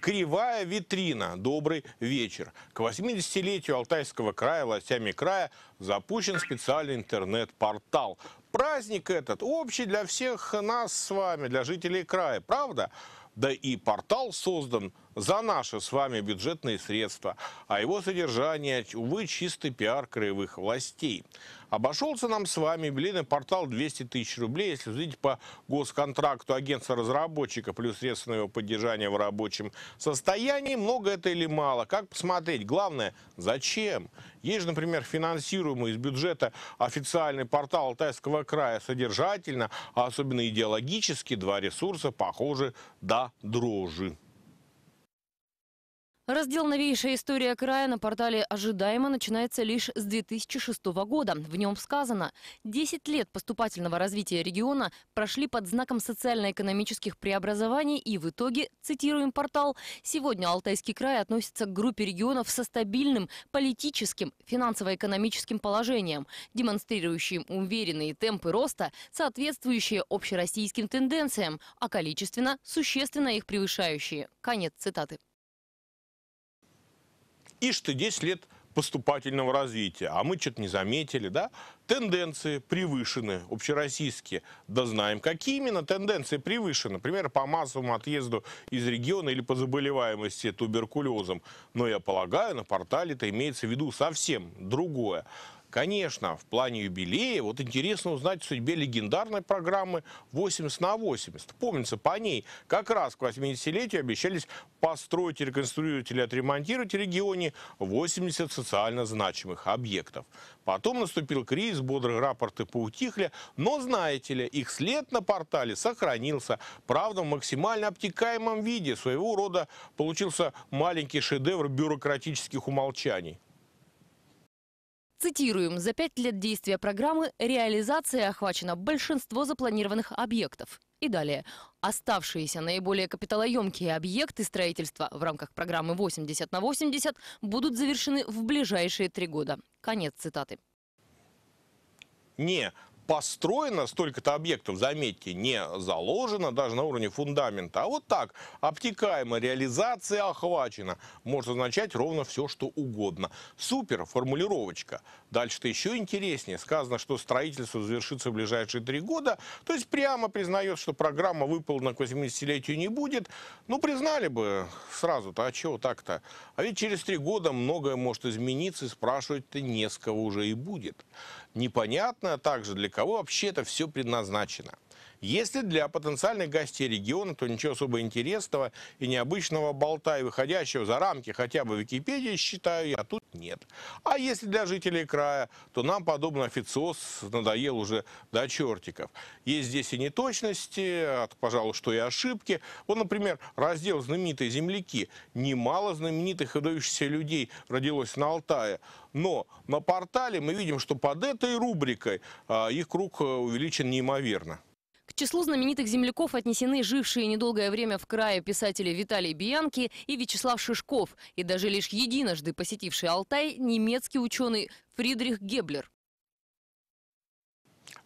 Кривая витрина. Добрый вечер. К 80-летию Алтайского края властями края запущен специальный интернет-портал. Праздник этот общий для всех нас с вами, для жителей края, правда? Да и портал создан за наши с вами бюджетные средства, а его содержание, увы, чистый пиар краевых властей. Обошелся нам с вами юбилейный портал 200 тысяч рублей. Если судить по госконтракту агентства разработчика плюс средства на его поддержание в рабочем состоянии, много это или мало? Как посмотреть? Главное, зачем? Есть же, например, финансируемый из бюджета официальный портал Алтайского края содержательно, а особенно идеологически, два ресурса похожи до дрожи. Раздел «Новейшая история края» на портале «Ожидаемо» начинается лишь с 2006 года. В нем сказано, 10 лет поступательного развития региона прошли под знаком социально-экономических преобразований и в итоге, цитируем портал, сегодня Алтайский край относится к группе регионов со стабильным политическим, финансово-экономическим положением, демонстрирующим уверенные темпы роста, соответствующие общероссийским тенденциям, а количественно существенно их превышающие. Конец цитаты. И что 10 лет поступательного развития, а мы что-то не заметили, да? Тенденции превышены, общероссийские, да знаем, какие именно тенденции превышены, например, по массовому отъезду из региона или по заболеваемости туберкулезом, но я полагаю, на портале это имеется в виду совсем другое. Конечно, в плане юбилея, вот интересно узнать о судьбе легендарной программы 80 на 80. Помнится, по ней как раз к 80-летию обещались построить, реконструировать или отремонтировать в регионе 80 социально значимых объектов. Потом наступил кризис, бодрые рапорты поутихли, но, знаете ли, их след на портале сохранился. Правда, в максимально обтекаемом виде своего рода получился маленький шедевр бюрократических умолчаний. Цитируем, за пять лет действия программы реализация охвачена большинство запланированных объектов. И далее. Оставшиеся наиболее капиталоемкие объекты строительства в рамках программы 80 на 80 будут завершены в ближайшие три года. Конец цитаты. Не построено столько-то объектов, заметьте, не заложено даже на уровне фундамента, а вот так, обтекаемо, реализация охвачена, может означать ровно все, что угодно. Супер формулировочка. Дальше-то еще интереснее. Сказано, что строительство завершится в ближайшие три года, то есть прямо признает, что программа выполнена к 80-летию не будет. Ну, признали бы сразу-то, а чего так-то? А ведь через три года многое может измениться, и спрашивать-то не с кого уже и будет. Непонятно также для кого вообще это все предназначено. Если для потенциальных гостей региона, то ничего особо интересного и необычного болта и выходящего за рамки хотя бы Википедии, считаю я, тут нет. А если для жителей края, то нам, подобно официоз, надоел уже до чертиков. Есть здесь и неточности, от, пожалуй, что и ошибки. Вот, например, раздел «Знаменитые земляки». Немало знаменитых и дающихся людей родилось на Алтае. Но на портале мы видим, что под этой рубрикой а, их круг э, увеличен неимоверно числу знаменитых земляков отнесены жившие недолгое время в крае писатели Виталий Биянки и Вячеслав Шишков, и даже лишь единожды посетивший Алтай немецкий ученый Фридрих Геблер.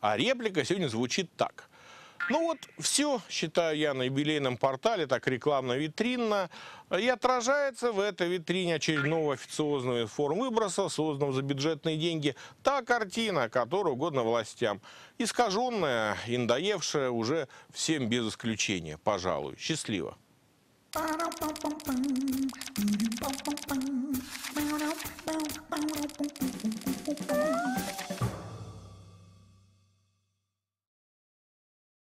А реплика сегодня звучит так. Ну вот все, считаю я, на юбилейном портале, так рекламно-витринно, и отражается в этой витрине очередного официозного информвыброса, созданного за бюджетные деньги, та картина, которая угодно властям. Искаженная, индоевшая уже всем без исключения, пожалуй. Счастливо.